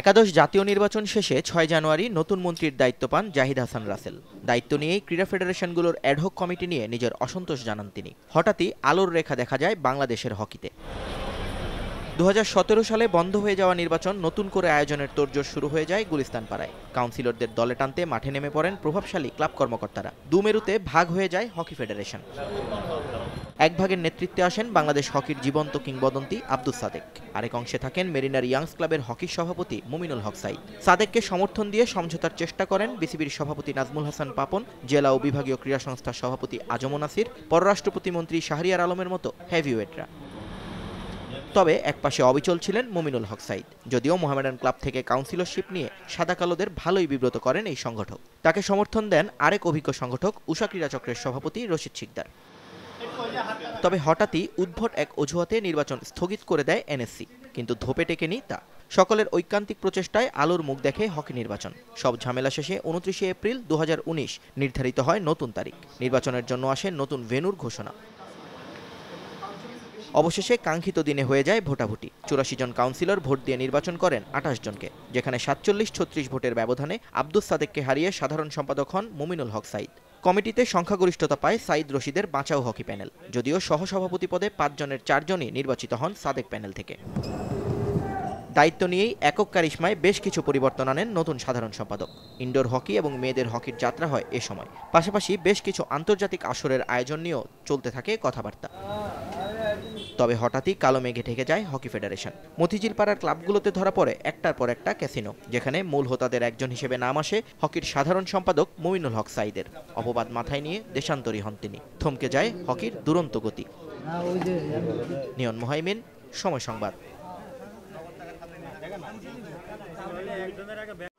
একাদশ জাতীয় নির্বাচন শেষে ছয় জানুয়ারি নতুন মন্ত্রীর দায়িত্ব পান জাহিদ হাসান রাসেল দায়িত্ব নিয়েই ক্রীড়া ফেডারেশনগুলোর অ্যাডহক কমিটি নিয়ে নিজের অসন্তোষ জানান তিনি হঠাৎই আলোর রেখা দেখা যায় বাংলাদেশের হকিতে দু সালে বন্ধ হয়ে যাওয়া নির্বাচন নতুন করে আয়োজনের তোরজোর শুরু হয়ে যায় গুলিস্তান পাড়ায় কাউন্সিলরদের দলে টানতে মাঠে নেমে পড়েন প্রভাবশালী ক্লাব কর্মকর্তারা দুমেরুতে ভাগ হয়ে যায় হকি ফেডারেশন এক ভাগের নেতৃত্বে আসেন বাংলাদেশ হকির জীবন্ত কিংবদন্তি আব্দুল সাদেক আরেক অংশে থাকেন মেরিনার ইয়াংস ক্লাবের হকি সভাপতি মুমিনুল হক সাইদ সাদেককে সমর্থন দিয়ে সমঝোতার চেষ্টা করেন বিসিবির সভাপতি নাজমুল হাসান পাপন জেলা ও বিভাগীয় ক্রীড়া সংস্থার সভাপতি আজম নাসির পররাষ্ট্র প্রতিমন্ত্রী শাহরিয়ার আলমের মতো হেভিওয়েটরা তবে একপাশে অবিচল ছিলেন মুমিনুল হক সাইদ যদিও মোহামেডান ক্লাব থেকে কাউন্সিলরশিপ নিয়ে সাদা কালোদের ভালোই বিব্রত করেন এই সংগঠক তাকে সমর্থন দেন আরেক অভিজ্ঞ সংগঠক উষা ক্রীড়া চক্রের সভাপতি রশিদ শিকদার তবে হঠাৎই উদ্ভট এক অজুহাতে নির্বাচন স্থগিত করে দেয় এনএসসি কিন্তু ধোপে টেকেনি তা সকলের ঐকান্তিক প্রচেষ্টায় আলোর মুখ দেখে হকি নির্বাচন সব ঝামেলা শেষে উনত্রিশে এপ্রিল দু নির্ধারিত হয় নতুন তারিখ নির্বাচনের জন্য আসে নতুন ভেনুর ঘোষণা অবশেষে কাঙ্ক্ষিত দিনে হয়ে যায় ভোটাভুটি চুরাশি জন কাউন্সিলর ভোট দিয়ে নির্বাচন করেন আঠাশ জনকে যেখানে সাতচল্লিশ ছত্রিশ ভোটের ব্যবধানে আব্দুল সাদেককে হারিয়ে সাধারণ সম্পাদক হন মুমিনুল হক সাইদ কমিটিতে সংখ্যাগরিষ্ঠতা পায় সাইদ রশিদের বাঁচাও হকি প্যানেল যদিও সহসভাপতি পদে পাঁচজনের চারজনই নির্বাচিত হন সাদেক প্যানেল থেকে দায়িত্ব নিয়েই একক কারিশমায় বেশ কিছু পরিবর্তন আনেন নতুন সাধারণ সম্পাদক ইনডোর হকি এবং মেয়েদের হকির যাত্রা হয় এ সময় পাশাপাশি বেশ কিছু আন্তর্জাতিক আসরের আয়োজন নিয়েও চলতে থাকে কথাবার্তা তবে হঠাৎই কালো মেঘে ঢেকে যায় হকি ফেডারেশন মতিঝিল পাড়ার ক্লাবগুলোতে ধরা পড়ে একটার পর একটা ক্যাসিনো যেখানে মূল হোতাদের একজন হিসেবে নাম আসে হকির সাধারণ সম্পাদক মমিনুল হক সাইদের অপবাদ মাথায় নিয়ে দেশান্তরী হন তিনি থমকে যায় হকির দুরন্ত গতি নিয়ন মোহাইমিন সময় সংবাদ